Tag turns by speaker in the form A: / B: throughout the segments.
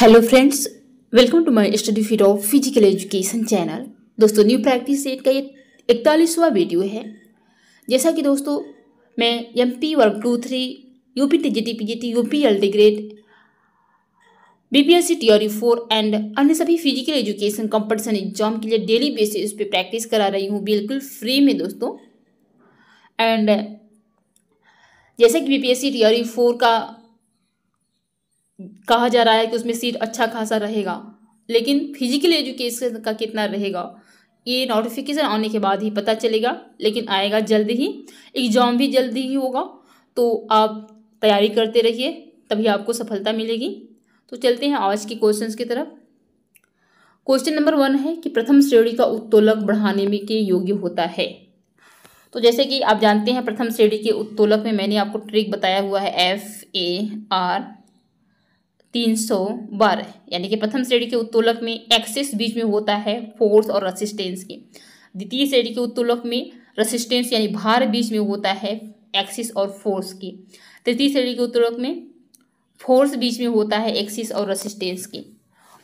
A: hello friends welcome to my study feed of physical education channel दोस्तों new practice set का ये इकतालीसवा video है जैसा कि दोस्तों मैं एम पी वर्क two three U P T G T P G T U P L D grade B P S C T four and अन्य सभी फिजिकल एजुकेशन कंपटिशन एग्जाम के लिए डेली बेसिस पे प्रैक्टिस करा रही हूँ बिल्कुल फ्री में दोस्तों एंड जैसे कि B P S C T four का कहा जा रहा है कि उसमें सीट अच्छा खासा रहेगा लेकिन फिजिकल एजुकेशन का कितना रहेगा ये नोटिफिकेशन आने के बाद ही पता चलेगा लेकिन आएगा जल्दी ही एग्ज़ाम भी जल्दी ही होगा तो आप तैयारी करते रहिए तभी आपको सफलता मिलेगी तो चलते हैं आज के क्वेश्चंस की तरफ क्वेश्चन नंबर वन है कि प्रथम श्रेणी का उत्तोलक बढ़ाने में के योग्य होता है तो जैसे कि आप जानते हैं प्रथम श्रेणी के उत्तोलक में मैंने आपको ट्रिक बताया हुआ है एफ ए आर तीन सौ बारह यानी कि प्रथम श्रेणी के उत्तोलक में एक्सेस बीच में होता है फोर्स और रसिस्टेंस के द्वितीय श्रेणी के उत्तोलक में रसिस्टेंस यानी भार बीच में होता है एक्सिस और फोर्स के तृतीय श्रेणी के उत्तोलक में फोर्स बीच में होता है एक्सिस और रसिस्टेंस के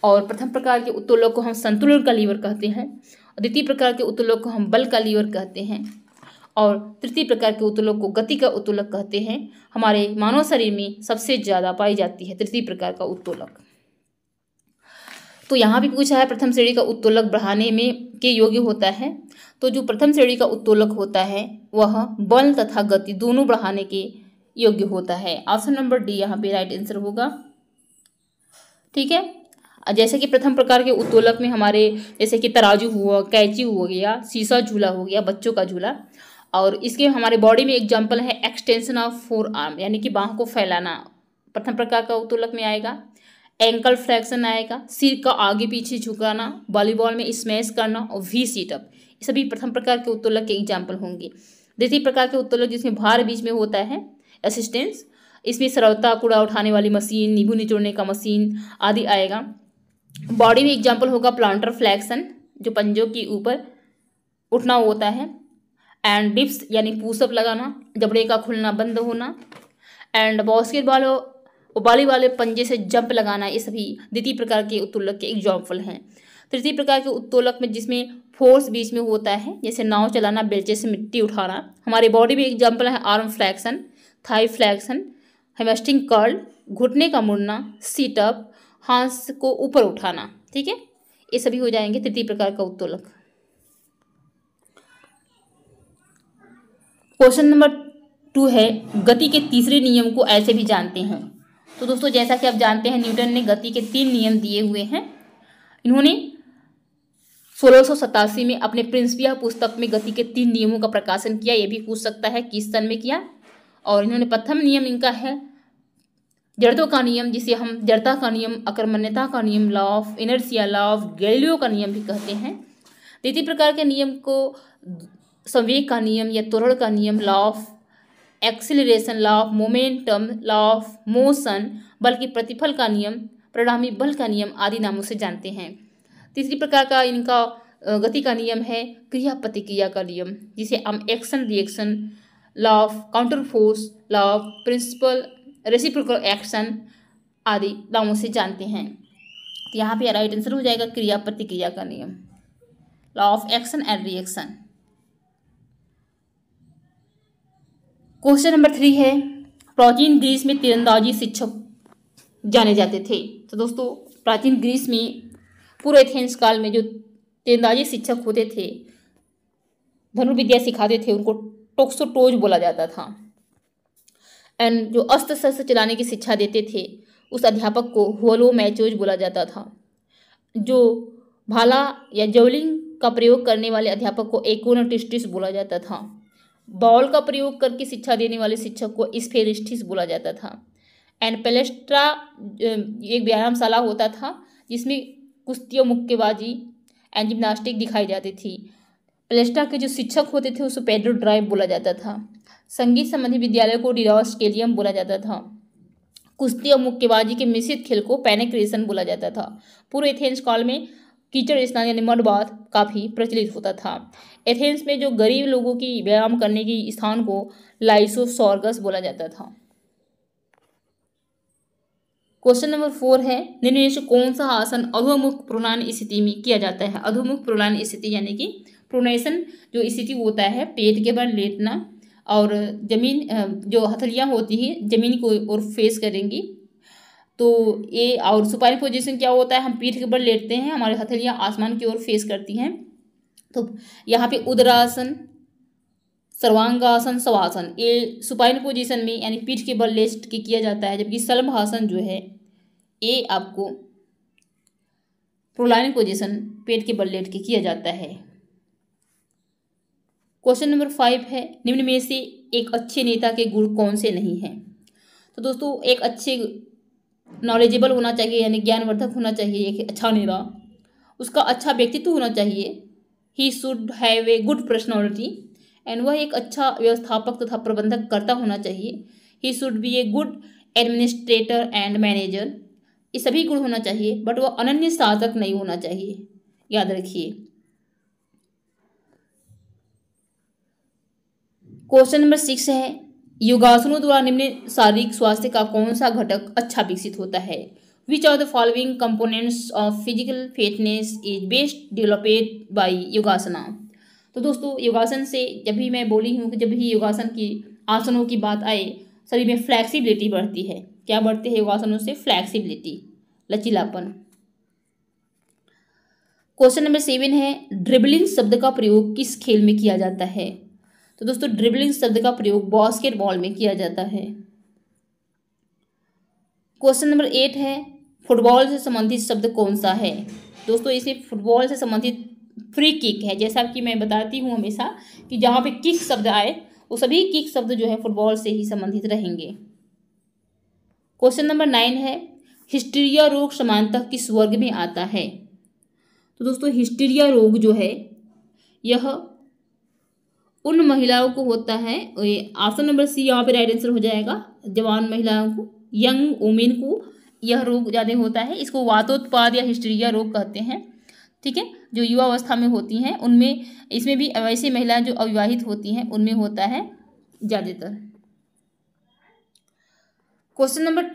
A: और प्रथम प्रकार के उत्तोलक को हम संतुलन का लीवर कहते हैं और द्वितीय प्रकार के उत्तोलक को हम बल का लीवर कहते हैं और तृतीय प्रकार के उत्तोलक को गति का उत्तोलक कहते हैं हमारे मानव शरीर में सबसे ज़्यादा पाई जाती है तृतीय प्रकार का उत्तोलक तो यहाँ भी पूछा है प्रथम श्रेणी का उत्तोलक बढ़ाने में के योग्य होता है तो जो प्रथम श्रेणी का उत्तोलक होता है वह बल तथा गति दोनों बढ़ाने के योग्य होता है ऑप्शन नंबर डी यहाँ पे राइट आंसर होगा ठीक है जैसे कि प्रथम प्रकार के उत्तोलक में हमारे जैसे कि तराजू हुआ कैची हो गया सीसा झूला हो गया बच्चों का झूला और इसके हमारे बॉडी में एग्जाम्पल है एक्सटेंशन ऑफ फोर आर्म यानी कि बाह को फैलाना प्रथम प्रकार का उत्तोलक में आएगा एंकल फ्लैक्शन आएगा सिर का आगे पीछे झुकाना वॉलीबॉल में स्मैश करना और वी सीटअप ये सभी प्रथम प्रकार के उत्तोलक के एग्जाम्पल होंगे द्वितीय प्रकार के उत्तोलक जिसमें भार बीच में होता है असिस्टेंस इसमें सरवता कूड़ा उठाने वाली मशीन नींबू निचोड़ने का मशीन आदि आएगा बॉडी में एग्जाम्पल होगा प्लांटर फ्लैक्शन जो पंजों के ऊपर उठना होता है एंड डिप्स यानी पूसअप लगाना जबड़े का खुलना बंद होना एंड बास्केटबॉल उबाली वाले पंजे से जंप लगाना ये सभी द्वितीय प्रकार के उत्तोलक के एग्जाम्पल हैं तृतीय प्रकार के उत्तोलक में जिसमें फोर्स बीच में होता है जैसे नाव चलाना बेलचे से मिट्टी उठाना हमारे बॉडी में एग्जाम्पल है arm flexion thigh flexion hamstring curl घुटने का मुड़ना सीटअप हाथ को ऊपर उठाना ठीक है ये सभी हो जाएंगे तृतीय प्रकार का उत्तोलक क्वेश्चन नंबर टू है गति के तीसरे नियम को ऐसे भी जानते हैं तो दोस्तों जैसा कि आप जानते हैं न्यूटन ने गति के तीन नियम दिए हुए हैं इन्होंने सोलह में अपने प्रिंसिपिया पुस्तक में गति के तीन नियमों का प्रकाशन किया ये भी पूछ सकता है किस सन में किया और इन्होंने प्रथम नियम इनका है जड़तों का नियम जिसे हम जड़ता का नियम अकर्मण्यता का नियम law of inertia law of Galileo का नियम भी कहते हैं द्वितीय तो प्रकार के नियम को संवेग का नियम या त्वरण का नियम law of acceleration law of momentum law of motion बल्कि प्रतिफल का नियम परिणामी बल का नियम आदि नामों से जानते हैं तीसरी प्रकार का इनका गति का नियम है क्रिया प्रतिक्रिया का नियम जिसे हम action reaction law of counter force law of principle reciprocal action आदि नामों से जानते हैं तो यहाँ पे राइट आंसर हो जाएगा क्रिया प्रतिक्रिया का नियम law of action and reaction question number three है प्राचीन ग्रीस में तीरंदाजी शिक्षक जाने जाते थे तो दोस्तों प्राचीन ग्रीस में पूरे एथेंस काल में जो तीरंदाजी शिक्षक होते थे धनुर्विद्या सिखाते थे उनको टोक्सोटोज बोला जाता था एंड जो अस्त्र शस्त्र चलाने की शिक्षा देते थे उस अध्यापक को होलो मैचोज बोला जाता था जो भाला या जवलिंग का प्रयोग करने वाले अध्यापक को एकोनोटिस्टिस बोला जाता था बॉल का प्रयोग करके शिक्षा देने वाले शिक्षक को स्फेरिस्टिस बोला जाता था एंड पेलेस्ट्रा एक व्यायामशाला होता था जिसमें कुश्ती और मुक्केबाजी एंड जिम्नास्टिक दिखाई जाती थी पेलेस्ट्रा के जो शिक्षक होते थे उसको पेड्रो ड्राइव बोला जाता था संगीत संबंधी विद्यालय को केलियम बोला जाता था कुश्ती और मुक्केबाजी के मिश्रित खेल को पैनिक्रेशन बोला जाता था पूर्व एथेंस कॉल में कीचड़ स्नान यानी मड बाथ काफ़ी प्रचलित होता था एथेंस में जो गरीब लोगों की व्यायाम करने की स्थान को लाइसोसॉर्गस बोला जाता था क्वेश्चन नंबर फोर है निर्निश कौन सा आसन अधोमुख प्रोणायन स्थिति में किया जाता है अधोमुख प्रोणायन स्थिति यानी कि प्रोनेशन जो स्थिति होता है पेट के बल लेटना और जमीन जो हथलियाँ होती हैं जमीन को और फेस करेंगी तो ये और सुपारी पोजीशन क्या होता है हम पीठ के बल लेटते हैं हमारे हथेलियाँ आसमान की ओर फेस करती हैं तो यहाँ पे उदरासन सर्वांगासन शवासन ये सुपाइन पोजीशन में यानी पीठ के बल लेट के किया जाता है जबकि सलभासन जो है ये आपको प्रोलाइन पोजीशन पेट के बल लेट के किया जाता है क्वेश्चन नंबर फाइव है निम्न में से एक अच्छे नेता के गुण कौन से नहीं हैं तो दोस्तों एक अच्छे नॉलेजेबल होना चाहिए यानी ज्ञानवर्धक होना चाहिए एक अच्छा नेता उसका अच्छा व्यक्तित्व होना चाहिए he should have a good personality and वह एक अच्छा व्यवस्थापक तथा प्रबंधक करता होना चाहिए he should be a good administrator and manager ये सभी गुण होना चाहिए बट वह अनन्य शासक नहीं होना चाहिए याद रखिए क्वेश्चन नंबर सिक्स है योगासनों द्वारा निम्न शारीरिक स्वास्थ्य का कौन सा घटक अच्छा विकसित होता है which are the following components of physical fitness is best developed by yogasana तो दोस्तों योगासन से जब भी मैं बोली हूँ कि जब भी योगासन की आसनों की बात आए शरीर में फ्लैक्सीबिलिटी बढ़ती है क्या बढ़ती है योगासनों से फ्लैक्सीबिलिटी लचीलापन क्वेश्चन नंबर सेवन है ड्रिबलिंग शब्द का प्रयोग किस खेल में किया जाता है तो दोस्तों ड्रिबलिंग शब्द का प्रयोग बास्केटबॉल में किया जाता है क्वेश्चन नंबर एट है फुटबॉल से संबंधित शब्द कौन सा है दोस्तों इसे फुटबॉल से संबंधित फ्री किक है जैसा कि मैं बताती हूँ हमेशा कि जहाँ पे किक शब्द आए वो सभी किक शब्द जो है फुटबॉल से ही संबंधित रहेंगे क्वेश्चन नंबर नाइन है हिस्टीरिया रोग समानता किस वर्ग में आता है तो दोस्तों हिस्टीरिया रोग जो है यह उन महिलाओं को होता है ऑप्शन नंबर सी यहाँ पे राइट आंसर हो जाएगा जवान महिलाओं को यंग वुमेन को यह रोग ज़्यादा होता है इसको वातोत्पाद या हिस्टीरिया रोग कहते हैं ठीक है जो युवा अवस्था में होती हैं उनमें इसमें भी ऐसी महिलाएं जो अविवाहित होती हैं उनमें होता है ज़्यादातर क्वेश्चन नंबर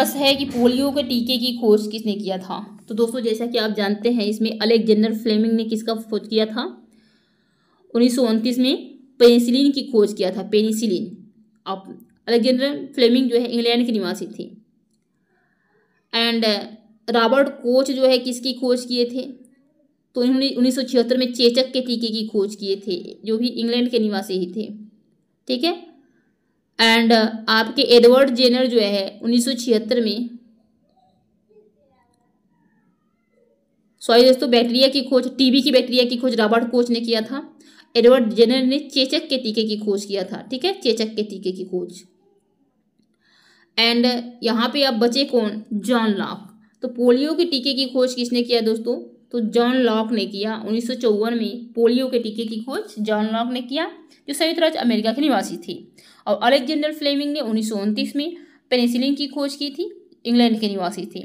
A: दस है कि पोलियो के टीके की खोज किसने किया था तो दोस्तों जैसा कि आप जानते हैं इसमें अलेक्जेंडर फ्लेमिंग ने किसका खोज किया था उन्नीस में पेनिसिलिन की खोज किया था पेनिसिलिन अब अलेक्जेंडर फ्लेमिंग जो है इंग्लैंड के निवासी थे एंड रॉबर्ट कोच जो है किसकी खोज किए थे तो इन्होंने उन्नीस में चेचक के टीके की खोज किए थे जो भी इंग्लैंड के निवासी ही थे ठीक है एंड आपके एडवर्ड जेनर जो है 1976 में सॉरी दोस्तों बैक्टीरिया की खोज टीबी की बैक्टीरिया की खोज रॉबर्ट कोच ने किया था एडवर्ड जेनर ने चेचक के टीके की खोज किया था ठीक है चेचक के टीके की खोज एंड यहाँ पे अब बचे कौन जॉन लॉक तो पोलियो के टीके की खोज किसने किया दोस्तों तो जॉन लॉक ने किया उन्नीस में पोलियो के टीके की खोज जॉन लॉक ने किया जो संयुक्त राज्य अमेरिका के निवासी थे और अलेक्जेंडर फ्लेमिंग ने उन्नीस में पेनिसिलिन की खोज की थी इंग्लैंड के निवासी थे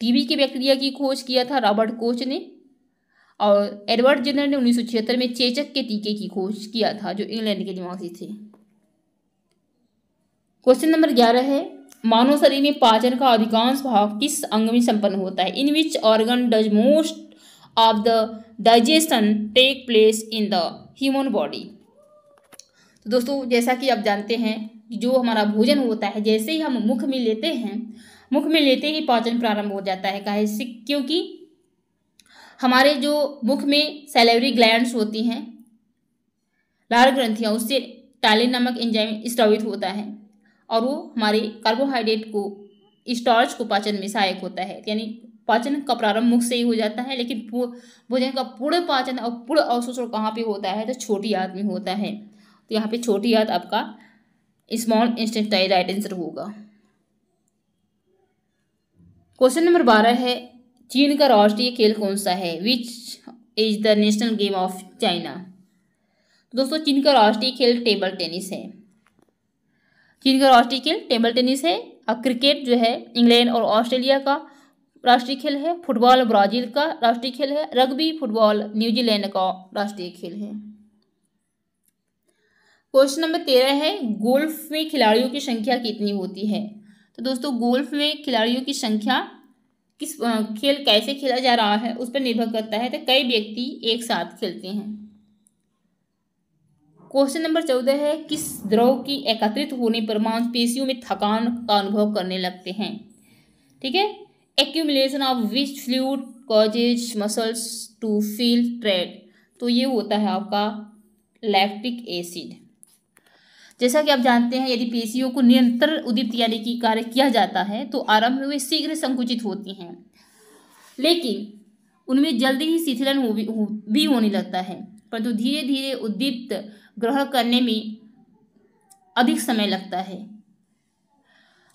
A: टीबी के बैक्टीरिया की खोज किया था रॉबर्ट कोच ने और एडवर्ड जेनर ने उन्नीस में चेचक के टीके की खोज किया था जो इंग्लैंड के निवासी थे क्वेश्चन नंबर ग्यारह है मानव शरीर में पाचन का अधिकांश भाग किस अंग में संपन्न होता है in which organ does most of the digestion take place in the human body तो दोस्तों जैसा कि आप जानते हैं जो हमारा भोजन होता है जैसे ही हम मुख में लेते हैं मुख में लेते ही पाचन प्रारंभ हो जाता है कहे क्योंकि हमारे जो मुख में सैलरी ग्लैंड्स होती हैं लाल ग्रंथियाँ उससे टाइलिन नामक एंजाइम स्टावित होता है और वो हमारे कार्बोहाइड्रेट को स्टॉर्च को पाचन में सहायक होता है यानी पाचन का प्रारंभ मुख से ही हो जाता है लेकिन भोजन का पूर्ण पाचन और पूर्ण अवशोषण कहाँ पे होता है तो छोटी याद में होता है तो यहाँ पे छोटी याद आपका स्मॉल इंस्टेंटाइल राइट आंसर होगा क्वेश्चन नंबर बारह है चीन का राष्ट्रीय खेल कौन सा है which is the national game of China तो दोस्तों चीन का राष्ट्रीय खेल टेबल टेनिस है चीन का राष्ट्रीय खेल टेबल टेनिस है और क्रिकेट जो है इंग्लैंड और ऑस्ट्रेलिया का राष्ट्रीय खेल है फुटबॉल ब्राजील का राष्ट्रीय खेल है रग्बी फुटबॉल न्यूजीलैंड का राष्ट्रीय खेल है क्वेश्चन नंबर तेरह है गोल्फ में खिलाड़ियों की संख्या कितनी होती है तो दोस्तों गोल्फ में खिलाड़ियों की संख्या किस खेल कैसे खेला जा रहा है उस पर निर्भर करता है तो कई व्यक्ति एक साथ खेलते हैं क्वेश्चन नंबर चौदह है किस द्रव की एकत्रित होने पर मांसपेशियों में थकान का अनुभव करने लगते हैं ठीक है accumulation of which fluid causes muscles to feel tired तो ये होता है आपका लैक्टिक एसिड जैसा कि आप जानते हैं यदि पेशियों को निरंतर उदित यानी कि कार्य किया जाता है तो आरंभ में वे शीघ्र संकुचित होती हैं लेकिन उनमें जल्दी ही शिथिलन हो भी, होने लगता है परंतु धीरे धीरे उद्दीप्त ग्रहण करने में अधिक समय लगता है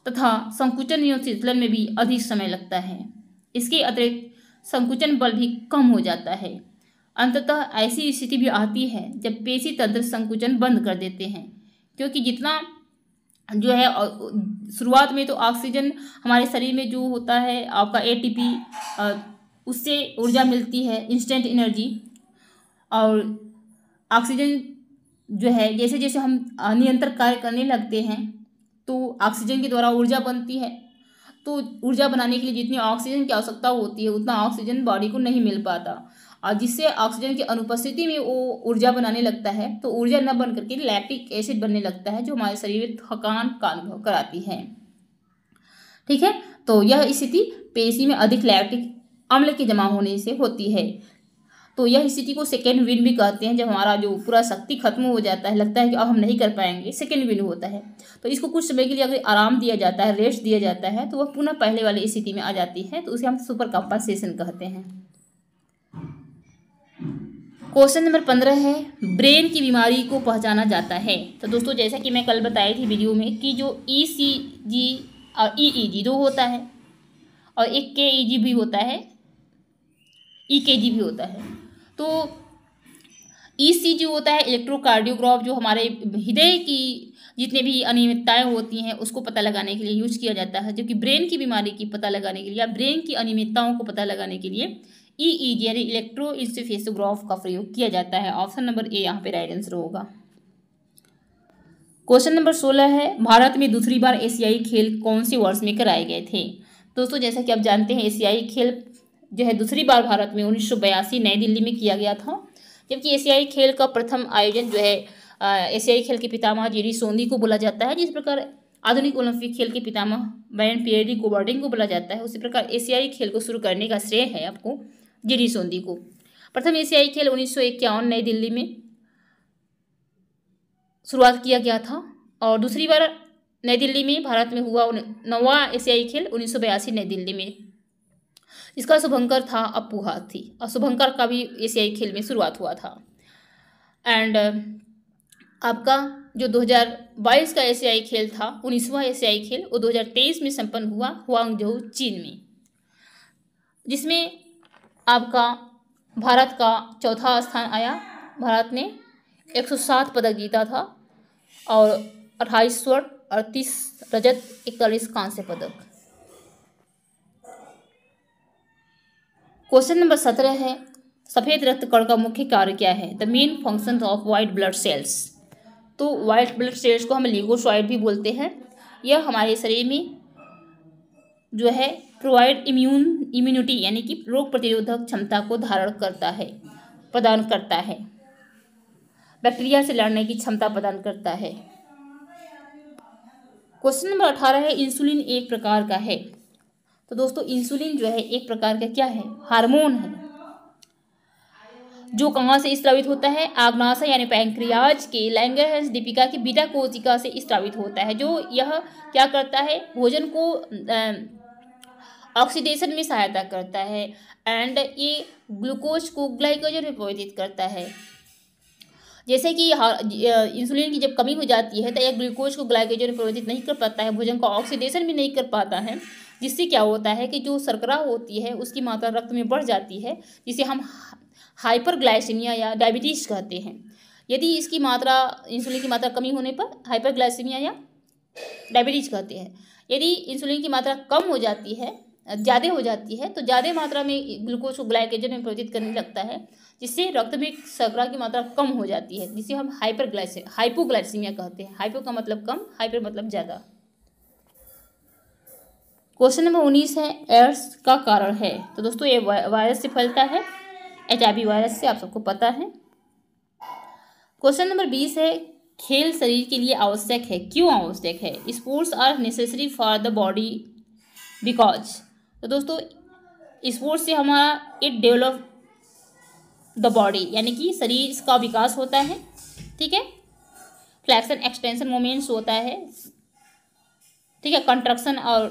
A: तथा संकुचन एवं शिथिलन में भी अधिक समय लगता है इसके अतिरिक्त संकुचन बल भी कम हो जाता है अंततः ऐसी स्थिति भी आती है जब पेशी तंत्र संकुचन बंद कर देते हैं क्योंकि जितना जो है शुरुआत में तो ऑक्सीजन हमारे शरीर में जो होता है आपका एटीपी उससे ऊर्जा मिलती है इंस्टेंट एनर्जी और ऑक्सीजन जो है जैसे जैसे हम निरंतर कार्य करने लगते हैं तो ऑक्सीजन के द्वारा ऊर्जा बनती है तो ऊर्जा बनाने के लिए जितनी ऑक्सीजन की आवश्यकता होती है उतना ऑक्सीजन बॉडी को नहीं मिल पाता और जिससे ऑक्सीजन की अनुपस्थिति में वो ऊर्जा बनाने लगता है तो ऊर्जा न बन करके लैक्टिक एसिड बनने लगता है जो हमारे शरीर में थकान का अनुभव कराती है ठीक है तो यह स्थिति पेशी में अधिक लैक्टिक अम्ल के जमा होने से होती है तो यह स्थिति को सेकेंड विन भी कहते हैं जब हमारा जो पूरा शक्ति खत्म हो जाता है लगता है कि अब हम नहीं कर पाएंगे सेकेंड विन होता है तो इसको कुछ समय के लिए अगर आराम दिया जाता है रेस्ट दिया जाता है तो वह पुनः पहले वाली स्थिति में आ जाती है तो उसे हम सुपर कंपनसेशन कहते हैं क्वेश्चन नंबर पंद्रह है ब्रेन की बीमारी को पहचाना जाता है तो दोस्तों जैसा कि मैं कल बताई थी वीडियो में कि जो ई सी जी और ई ई जी दो होता है और एक के ई जी भी होता है ई के जी भी होता है तो ई सी जी होता है इलेक्ट्रोकार्डियोग्राफ जो हमारे हृदय की जितने भी अनियमितताएं होती हैं उसको पता लगाने के लिए यूज किया जाता है जबकि ब्रेन की बीमारी की पता लगाने के लिए या ब्रेन की अनियमितताओं को पता लगाने के लिए ईईजी e e यानी इलेक्ट्रो इंस्टोफेसोग्राफ का प्रयोग किया जाता है ऑप्शन नंबर ए यहाँ पे राइट आंसर होगा क्वेश्चन नंबर सोलह है भारत में दूसरी बार एशियाई खेल कौन से वर्ष में कराए गए थे दोस्तों जैसा कि आप जानते हैं एशियाई खेल जो है दूसरी बार भारत में उन्नीस नई दिल्ली में किया गया था जबकि एशियाई खेल का प्रथम आयोजन जो है एशियाई खेल के पितामह जेरी सोनी को बोला जाता है जिस प्रकार आधुनिक ओलंपिक खेल के पितामह बैन पियरी गोबार्डिंग को बोला जाता है उसी प्रकार एशियाई खेल को शुरू करने का श्रेय है आपको जी सोंधी को प्रथम एशियाई खेल उन्नीस नई दिल्ली में शुरुआत किया गया था और दूसरी बार नई दिल्ली में भारत में हुआ नवा एशियाई खेल उन्नीस नई दिल्ली में इसका शुभंकर था अपू हाथी और शुभंकर का भी एशियाई खेल में शुरुआत हुआ था एंड आपका जो 2022 का एशियाई खेल था उन्नीसवा एशियाई खेल वो 2023 में संपन्न हुआ हुआंगझो चीन में जिसमें आपका भारत का चौथा स्थान आया भारत ने 107 पदक जीता था और 28 स्वर्ण अड़तीस रजत इकतालीस कांस्य पदक क्वेश्चन नंबर सत्रह है सफ़ेद रक्त कण का मुख्य कार्य क्या है the main function of white blood cells तो वाइट ब्लड सेल्स को हम लीगोसॉइड भी बोलते हैं यह हमारे शरीर में जो है प्रोवाइड इम्यून इम्यूनिटी यानी कि रोग प्रतिरोधक क्षमता को धारण करता है प्रदान करता है बैक्टीरिया से लड़ने की क्षमता प्रदान करता है क्वेश्चन नंबर अठारह है इंसुलिन एक प्रकार का है तो दोस्तों इंसुलिन जो है एक प्रकार का क्या है हार्मोन है जो कहाँ से स्त्रावित होता है आग्नाशय यानी पैंक्रियाज के लैंगरहंस दीपिका की बीटा कोशिका से स्त्रावित होता है जो यह क्या करता है भोजन को ऑक्सीडेशन में सहायता करता है एंड ये ग्लूकोज को ग्लाइकोजन में परिवर्तित करता है जैसे कि इंसुलिन की जब कमी हो जाती है तो यह ग्लूकोज को ग्लाइकोजन में परिवर्तित नहीं कर पाता है भोजन का ऑक्सीडेशन भी नहीं कर पाता है जिससे क्या होता है कि जो शर्करा होती है उसकी मात्रा रक्त में बढ़ जाती है जिसे हम हाइपरग्लाइसीमिया या डायबिटीज कहते हैं यदि इसकी मात्रा इंसुलिन की मात्रा कमी होने पर हाइपरग्लाइसीमिया या डायबिटीज कहते हैं यदि इंसुलिन की मात्रा कम हो जाती है ज़्यादा हो जाती है तो ज़्यादा मात्रा में ग्लूकोज को ग्लाइकोजन में परिवर्तित करने लगता है जिससे रक्त में शर्करा की मात्रा कम हो जाती है जिसे हम हाइपर हाइपोग्लाइसीमिया कहते हैं हाइपो का मतलब कम हाइपर मतलब ज़्यादा क्वेश्चन नंबर उन्नीस है एड्स का कारण है तो दोस्तों ये वायरस से फैलता है एच वायरस से आप सबको पता है क्वेश्चन नंबर बीस है खेल शरीर के लिए आवश्यक है क्यों आवश्यक है sports are necessary for the body because तो दोस्तों स्पोर्ट्स से हमारा इट डेवलप द बॉडी यानी कि शरीर का विकास होता है ठीक है फ्लैक्सन एक्सटेंशन मोमेंट्स होता है ठीक है कंट्रक्शन और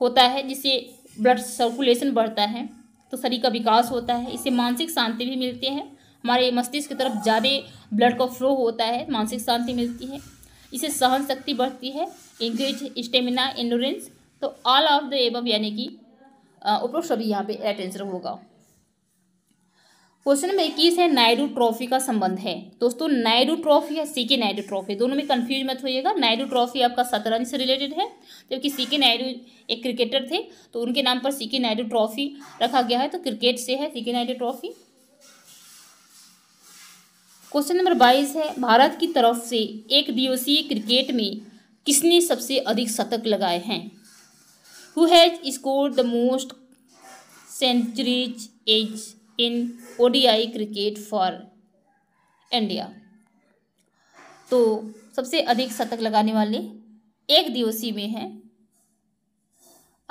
A: होता है जिससे ब्लड सर्कुलेशन बढ़ता है तो शरीर का विकास होता है इससे मानसिक शांति भी मिलती है हमारे मस्तिष्क की तरफ ज़्यादा ब्लड का फ्लो होता है मानसिक शांति मिलती है इससे सहन शक्ति बढ़ती है इंक्रीज स्टेमिना इंडोरेंस तो ऑल ऑफ द एबव यानी कि उपरोक्त सभी यहाँ पे राइट आंसर होगा क्वेश्चन नंबर इक्कीस है नायडू ट्रॉफी का संबंध है दोस्तों नायडू ट्रॉफी या सीके नायडू ट्रॉफी दोनों में कंफ्यूज मत होइएगा नायडू ट्रॉफी आपका शतरंज से रिलेटेड है जबकि सीके नायडू एक क्रिकेटर थे तो उनके नाम पर सीके नायडू ट्रॉफी रखा गया है तो क्रिकेट से है C K Naidu trophy question number बाईस है भारत की तरफ से एक दिवसीय क्रिकेट में किसने सबसे अधिक शतक लगाए हैं who has scored the most centuries each in ODI cricket for India तो सबसे अधिक शतक लगाने वाले एक दिवसीय में हैं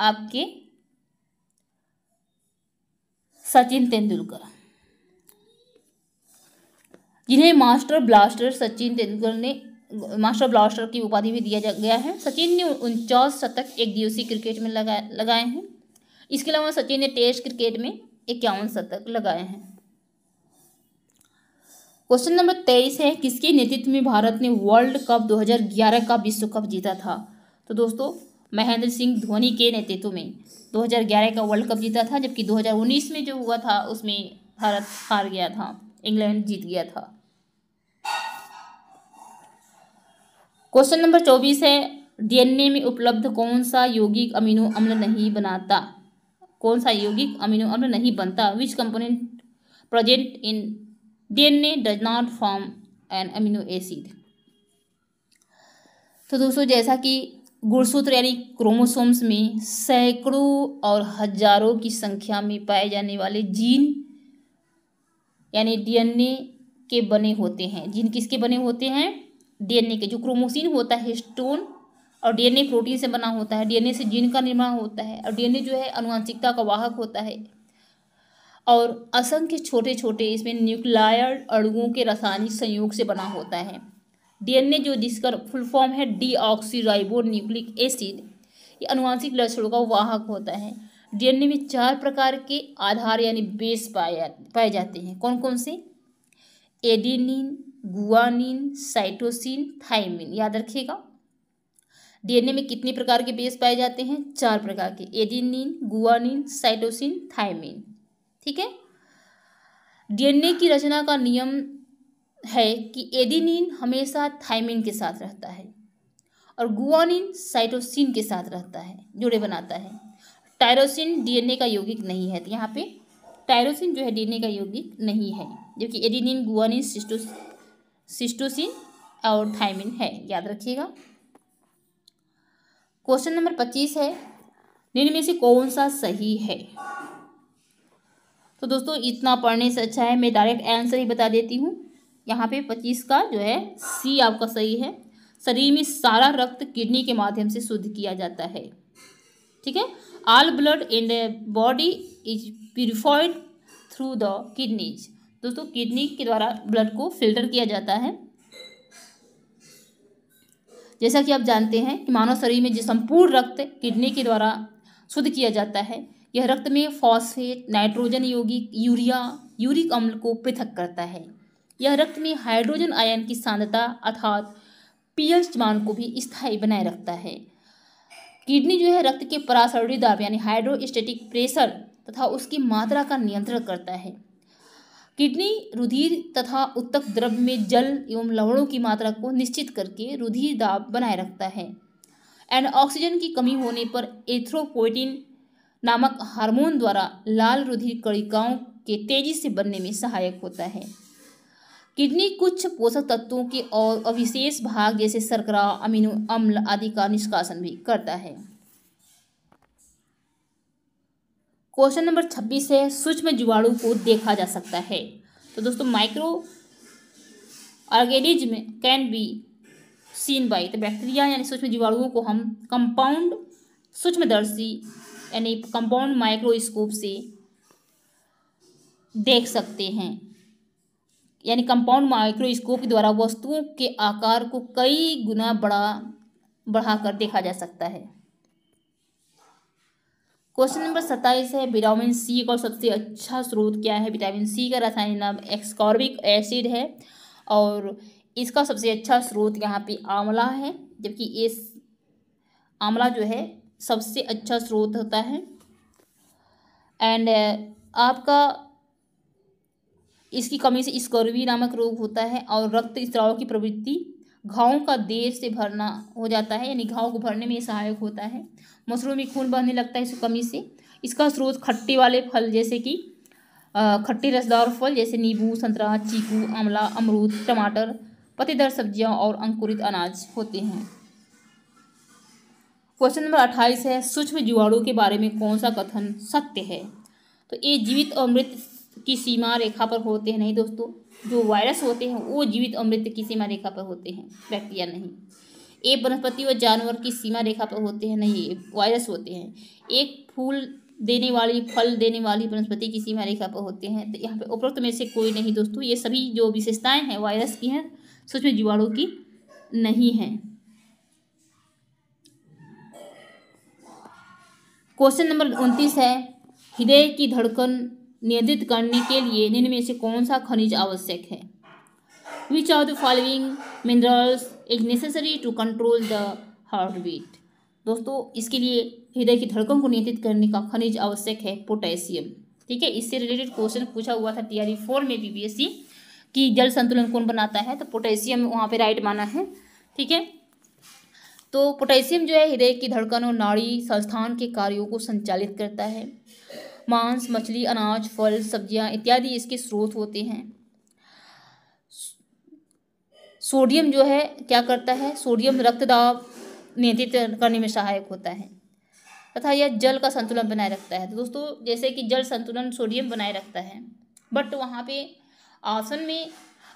A: आपके सचिन तेंदुलकर जिन्हें मास्टर ब्लास्टर सचिन तेंदुलकर ने मास्टर ब्लास्टर की उपाधि भी दिया गया है सचिन ने उनचास शतक एक दिवसीय क्रिकेट में लगा लगाए हैं इसके अलावा सचिन ने टेस्ट क्रिकेट में इक्यावन शतक लगाए हैं क्वेश्चन नंबर तेईस है किसके नेतृत्व में भारत ने वर्ल्ड कप 2011 का विश्व कप जीता था तो दोस्तों महेंद्र सिंह धोनी के नेतृत्व में 2011 का वर्ल्ड कप जीता था जबकि 2019 में जो हुआ था उसमें भारत हार गया था इंग्लैंड जीत गया था क्वेश्चन नंबर चौबीस है डीएनए में उपलब्ध कौन सा यौगिक अमीनो अम्ल नहीं बनाता कौन सा यौगिक अमीनो अम्ल नहीं बनता which component present in DNA does not form an amino acid तो दोस्तों जैसा कि गुणसूत्र यानी क्रोमोसोम्स में सैकड़ों और हजारों की संख्या में पाए जाने वाले जीन यानी डीएनए के बने होते हैं जीन किसके बने होते हैं डीएनए के जो क्रोमोसिन होता है स्टोन और डीएनए प्रोटीन से बना होता है डीएनए से जीन का निर्माण होता है और डीएनए जो है अनुवांशिकता का वाहक होता है और असंख्य छोटे छोटे इसमें न्यूक्लियर अणुओं के रासायनिक संयोग से बना होता है डीएनए जो जिसका फुल फॉर्म है डी ऑक्सीराइबो न्यूक्लिक एसिड ये अनुवांशिक लक्षणों का वाहक होता है डीएनए में चार प्रकार के आधार यानी बेस पाए पाए जाते हैं कौन कौन से एडिनिन गुआनिन साइटोसिन थाइमिन याद रखिएगा डीएनए में कितने प्रकार के बेस पाए जाते हैं चार प्रकार के एडिनिन गुआनिन साइटोसिन थाइमिन ठीक है डीएनए की रचना का नियम है कि एडिनिन हमेशा थाइमिन के साथ रहता है और गुआनिन साइटोसिन के साथ रहता है जोड़े बनाता है टायरोसिन डीएनए का यौगिक नहीं है तो यहाँ पे टायरोसिन जो है डीएनए का यौगिक नहीं है जबकि एडिनिन गुआनिन सिस्टोसिन सिस्टोसिन और थाइमिन है याद रखिएगा क्वेश्चन नंबर पच्चीस है निम्न में से कौन सा सही है तो दोस्तों इतना पढ़ने से अच्छा है मैं डायरेक्ट आंसर ही बता देती हूँ यहाँ पे पच्चीस का जो है सी आपका सही है शरीर में सारा रक्त किडनी के माध्यम से शुद्ध किया जाता है ठीक है all blood in the body is purified through the kidneys दोस्तों किडनी के द्वारा ब्लड को फिल्टर किया जाता है जैसा कि आप जानते हैं कि मानव शरीर में जो संपूर्ण रक्त किडनी के द्वारा शुद्ध किया जाता है यह रक्त में फॉस्फेट नाइट्रोजन यौगिक यूरिया यूरिक अम्ल को पृथक करता है यह रक्त में हाइड्रोजन आयन की सांद्रता अर्थात पीएच मान को भी स्थायी बनाए रखता है किडनी जो है रक्त के परासरणी दाब यानी हाइड्रोस्टेटिक प्रेशर तथा उसकी मात्रा का नियंत्रण करता है किडनी रुधिर तथा उत्तक द्रव्य में जल एवं लवणों की मात्रा को निश्चित करके रुधिर दाब बनाए रखता है एंड ऑक्सीजन की कमी होने पर एथ्रोपोइटिन नामक हार्मोन द्वारा लाल रुधिर कणिकाओं के तेजी से बनने में सहायक होता है किडनी कुछ पोषक तत्वों के और अविशेष भाग जैसे शर्करा अमीनो अम्ल आदि का निष्कासन भी करता है क्वेश्चन नंबर छब्बीस है सूक्ष्म जीवाणु को देखा जा सकता है तो दोस्तों micro organism can be seen by तो बैक्टीरिया यानी सूक्ष्म जीवाणुओं को हम कंपाउंड सूक्ष्मदर्शी यानी कंपाउंड माइक्रोस्कोप से देख सकते हैं यानी कंपाउंड माइक्रोस्कोप के द्वारा वस्तुओं के आकार को कई गुना बड़ा बढ़ाकर देखा जा सकता है क्वेश्चन नंबर सत्ताईस है विटामिन सी का सबसे अच्छा स्रोत क्या है विटामिन सी का रासायनिक नाम एक्सकॉर्बिक एसिड है और इसका सबसे अच्छा स्रोत यहाँ पे आंवला है जबकि इस आंवला जो है सबसे अच्छा स्रोत होता है एंड uh, आपका इसकी कमी से स्कर्वी नामक रोग होता है और रक्त स्त्राव की प्रवृत्ति घावों का देर से भरना हो जाता है यानी घाव को भरने में सहायक होता है मशरूम में खून बहने लगता है इस कमी से इसका स्रोत खट्टे वाले फल जैसे कि खट्टे रसदार फल जैसे नींबू संतरा चीकू आंवला अमरूद टमाटर पतेदार सब्जियां और अंकुरित अनाज होते हैं क्वेश्चन नंबर अट्ठाईस है सूक्ष्म जीवाणु के बारे में कौन सा कथन सत्य है तो ये जीवित और मृत की सीमा रेखा पर होते हैं नहीं दोस्तों जो वायरस होते हैं वो जीवित अमृत की सीमा रेखा पर होते हैं बैक्टीरिया नहीं एक वनस्पति व जानवर की सीमा रेखा पर होते हैं नहीं वायरस होते हैं एक फूल देने वाली फल देने वाली वनस्पति की सीमा रेखा पर होते हैं तो यहाँ पे उपरोक्त में से कोई नहीं दोस्तों ये सभी जो विशेषताएं हैं वायरस की हैं सूक्ष्म जीवाणु की नहीं हैं क्वेश्चन नंबर उनतीस है हृदय की धड़कन नियंत्रित करने के लिए निम्न में से कौन सा खनिज आवश्यक है which are the following minerals is necessary to control the heart beat दोस्तों इसके लिए हृदय की धड़कन को नियंत्रित करने का खनिज आवश्यक है पोटेशियम ठीक है इससे रिलेटेड क्वेश्चन पूछा हुआ था टी आर फोर में बीबीएससी e कि जल संतुलन कौन बनाता है तो पोटेशियम वहाँ पे राइट माना है ठीक है तो पोटेशियम जो है हृदय की धड़कन और नाड़ी संस्थान के कार्यों को संचालित करता है मांस मछली अनाज फल सब्जियां इत्यादि इसके स्रोत होते हैं सोडियम जो है क्या करता है सोडियम रक्तदाब नियंत्रित करने में सहायक होता है तथा यह जल का संतुलन बनाए रखता है तो दोस्तों जैसे कि जल संतुलन सोडियम बनाए रखता है बट वहाँ पे आसन में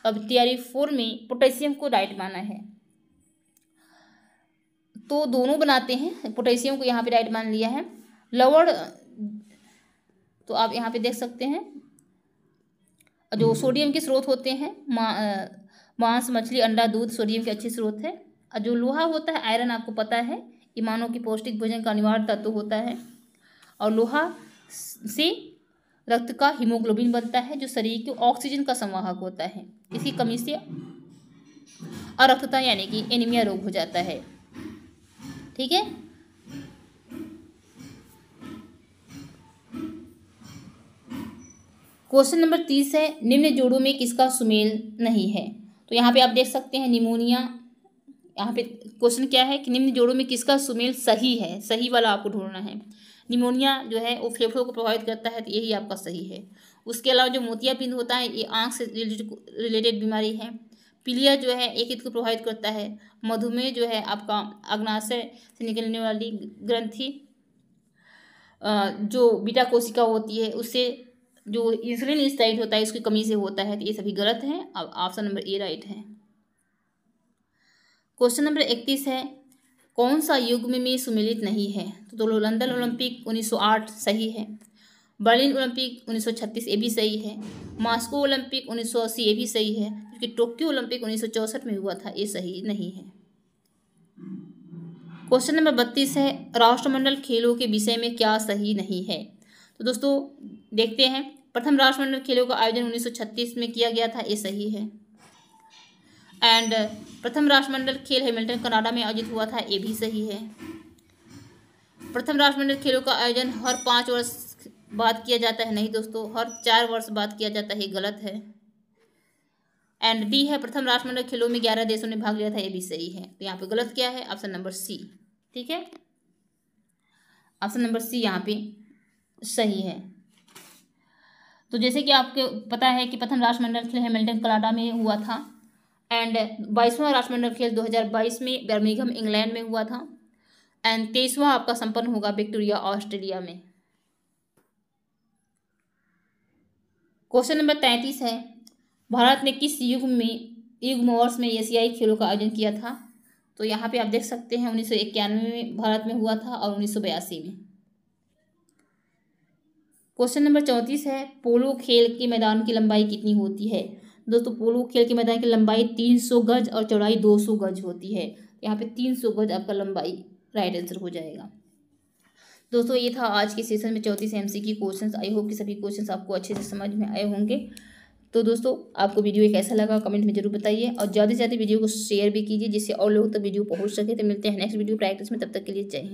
A: अब तैयारी फोर में पोटेशियम को डाइट माना है तो दोनों बनाते हैं पोटेशियम को यहाँ पे डाइट मान लिया है लवड़ तो आप यहाँ पे देख सकते हैं जो सोडियम के स्रोत होते हैं मांस मछली अंडा दूध सोडियम के अच्छे स्रोत है और जो लोहा होता है आयरन आपको पता है ईमानों के पौष्टिक भोजन का अनिवार्य तत्व होता है और लोहा से रक्त का हीमोग्लोबिन बनता है जो शरीर के ऑक्सीजन का संवाहक होता है इसकी कमी से अरक्तता यानी कि एनीमिया रोग हो जाता है ठीक है क्वेश्चन नंबर तीस है निम्न जोड़ों में किसका सुमेल नहीं है तो यहाँ पे आप देख सकते हैं निमोनिया यहाँ पे क्वेश्चन क्या है कि निम्न जोड़ों में किसका सुमेल सही है सही वाला आपको ढूंढना है निमोनिया जो है वो फेफड़ों को प्रभावित करता है तो यही आपका सही है उसके अलावा जो पिंद होता है ये आँख से रिलेटेड बीमारी है पीलिया जो है एक को प्रभावित करता है मधुमेह जो है आपका अग्नाशय से निकलने वाली ग्रंथि जो बीटा कोशिका होती है उससे जो इंसुलिन इस्टाइट होता है उसकी कमी से होता है तो ये सभी गलत है अब ऑप्शन नंबर ए राइट है क्वेश्चन नंबर इकतीस है कौन सा युग में, में सुमिलित नहीं है तो, दो तो लंदन ओलंपिक 1908 सही है बर्लिन ओलंपिक 1936 ये भी सही है मॉस्को ओलंपिक 1980 ये भी सही है क्योंकि टोक्यो ओलंपिक उन्नीस में हुआ था ये सही नहीं है क्वेश्चन नंबर बत्तीस है राष्ट्रमंडल खेलों के विषय में क्या सही नहीं है तो दोस्तों देखते हैं प्रथम राष्ट्रमंडल खेलों का आयोजन 1936 में किया गया था ये सही है एंड प्रथम राष्ट्रमंडल खेल हेमिल्टन कनाडा में आयोजित हुआ था ये भी सही है प्रथम राष्ट्रमंडल खेलों का आयोजन हर पाँच वर्ष बाद किया जाता है नहीं दोस्तों हर चार वर्ष बाद किया जाता है गलत है एंड डी है प्रथम राष्ट्रमंडल खेलों में ग्यारह देशों ने भाग लिया था ये भी सही है तो यहाँ पे गलत क्या है ऑप्शन नंबर सी ठीक है ऑप्शन नंबर सी यहाँ पे सही है तो जैसे कि आपके पता है कि प्रथम राष्ट्रमंडल खेल हेमिल्टन कलाडा में हुआ था एंड बाईसवां राष्ट्रमंडल खेल 2022 में बर्मिंघम इंग्लैंड में हुआ था एंड तेईसवा आपका संपन्न होगा विक्टोरिया ऑस्ट्रेलिया में क्वेश्चन नंबर तैंतीस है भारत ने किस युग में युग मॉर्स में एशियाई खेलों का आयोजन किया था तो यहाँ पे आप देख सकते हैं उन्नीस में भारत में हुआ था और उन्नीस में क्वेश्चन नंबर चौंतीस है पोलो खेल के मैदान की लंबाई कितनी होती है दोस्तों पोलो खेल के मैदान की लंबाई तीन सौ गज और चौड़ाई दो सौ गज होती है यहाँ पे तीन सौ गज आपका लंबाई राइट आंसर हो जाएगा दोस्तों ये था आज के सेशन में चौंतीस एम सी की क्वेश्चन आई होप कि सभी क्वेश्चन आपको अच्छे से समझ में आए होंगे तो दोस्तों आपको वीडियो कैसा लगा कमेंट में जरूर बताइए और ज़्यादा से ज़्यादा वीडियो को शेयर भी कीजिए जिससे और लोग तक वीडियो पहुँच सके तो मिलते हैं नेक्स्ट वीडियो प्रैक्टिस में तब तक के लिए चाहिए